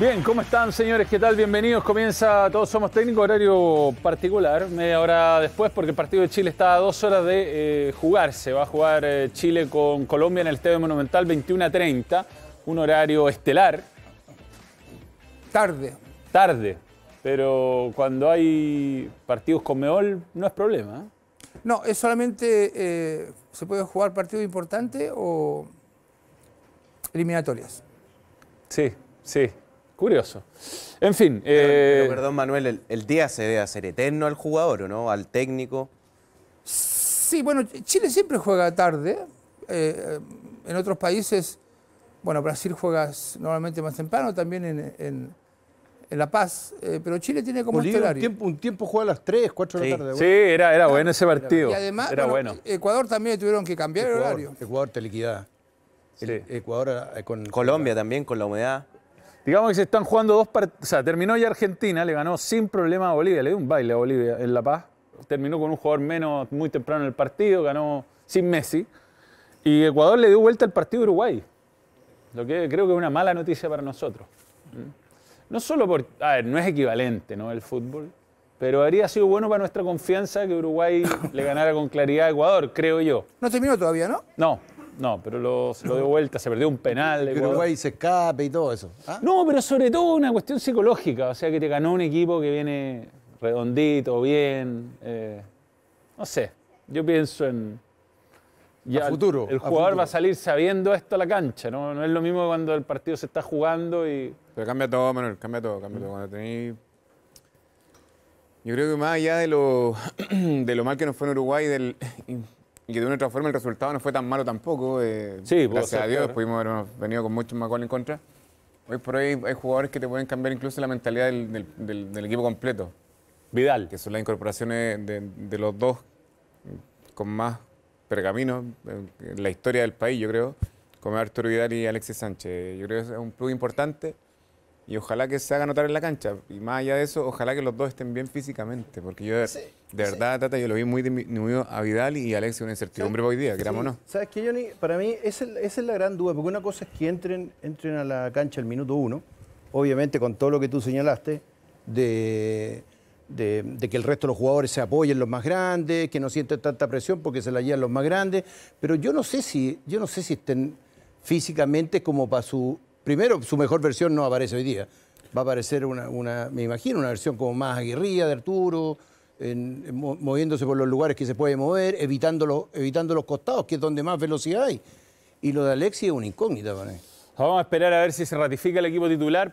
Bien, ¿cómo están señores? ¿Qué tal? Bienvenidos. Comienza Todos Somos Técnicos, horario particular, media hora después, porque el partido de Chile está a dos horas de eh, jugarse. Va a jugar eh, Chile con Colombia en el Estadio Monumental 21 a 30, un horario estelar. Tarde. Tarde, pero cuando hay partidos con Meol no es problema. ¿eh? No, es solamente, ¿se puede jugar partido importante o eliminatorias? Sí, sí. Curioso. En fin. Eh, perdón, Manuel, el, día se debe hacer eterno al jugador, ¿o no? Al técnico. Sí, bueno, Chile siempre juega tarde. ¿eh? Eh, en otros países, bueno, Brasil juega normalmente más temprano, también en, La Paz, pero Chile tiene como este horario. Un tiempo, un tiempo juega a las 3, 4 de la tarde. Sí, era, era bueno ese partido. Y además, era bueno, Ecuador también tuvieron que cambiar el horario. Ecuador te liquidaba. Ecuador con... Colombia también, con la humedad. Digamos que se están jugando dos partidos. O sea, terminó ya Argentina, le ganó sin problema a Bolivia, le dio un baile a Bolivia en La Paz. Terminó con un jugador menos muy temprano en el partido, ganó sin Messi. Y Ecuador le dio vuelta al partido a Uruguay. Lo que creo que es una mala noticia para nosotros. ¿Mm? No solo por. A ver, no es equivalente, ¿no? El fútbol. Pero habría sido bueno para nuestra confianza que Uruguay le ganara con claridad a Ecuador, creo yo. No terminó todavía, ¿no? No, no, pero lo, se lo dio vuelta, se perdió un penal. Que Uruguay se escape y todo eso. ¿Ah? No, pero sobre todo una cuestión psicológica. O sea, que te ganó un equipo que viene redondito, bien. Eh, no sé, yo pienso en. Ya futuro. El, jugador va a salir sabiendo esto a la cancha, ¿no? es lo mismo cuando el partido se está jugando y. Pero cambia todo, Manuel, cambia todo, cambia Yo creo que más allá de lo, de lo mal que nos fue en Uruguay, del Y de una otra forma el resultado no fue tan malo tampoco. Eh, sí, gracias a Dios pudimos haber venido con muchos más goles en contra. Hoy por hoy hay jugadores que te pueden cambiar incluso la mentalidad del, equipo completo. Vidal. Que son las incorporaciones de, de los dos con más pergaminos en la historia del país, yo creo, como Arturo Vidal y Alexis Sánchez. Yo creo que es un club importante y ojalá que se haga notar en la cancha. Y más allá de eso, ojalá que los dos estén bien físicamente, porque yo, de verdad, Tata, yo lo vi muy disminuido a Vidal y Alex Alexis una incertidumbre hoy día, queramos no. ¿Sabes qué, Johnny? Para mí esa es la gran duda, porque una cosa es que entren, entren a la cancha el minuto uno, obviamente con todo lo que tú señalaste, de, de, que el resto de los jugadores se apoyen los más grandes, que no sienten tanta presión porque se la llevan los más grandes, pero yo no sé si, yo no sé si estén físicamente como para su primero, su mejor versión no aparece hoy día. Va a aparecer una, me imagino, una versión como más aguerrida de Arturo, moviéndose por los lugares que se puede mover, evitando los, evitando los costados, que es donde más velocidad hay. Y lo de Alexi es una incógnita para Vamos a esperar a ver si se ratifica el equipo titular.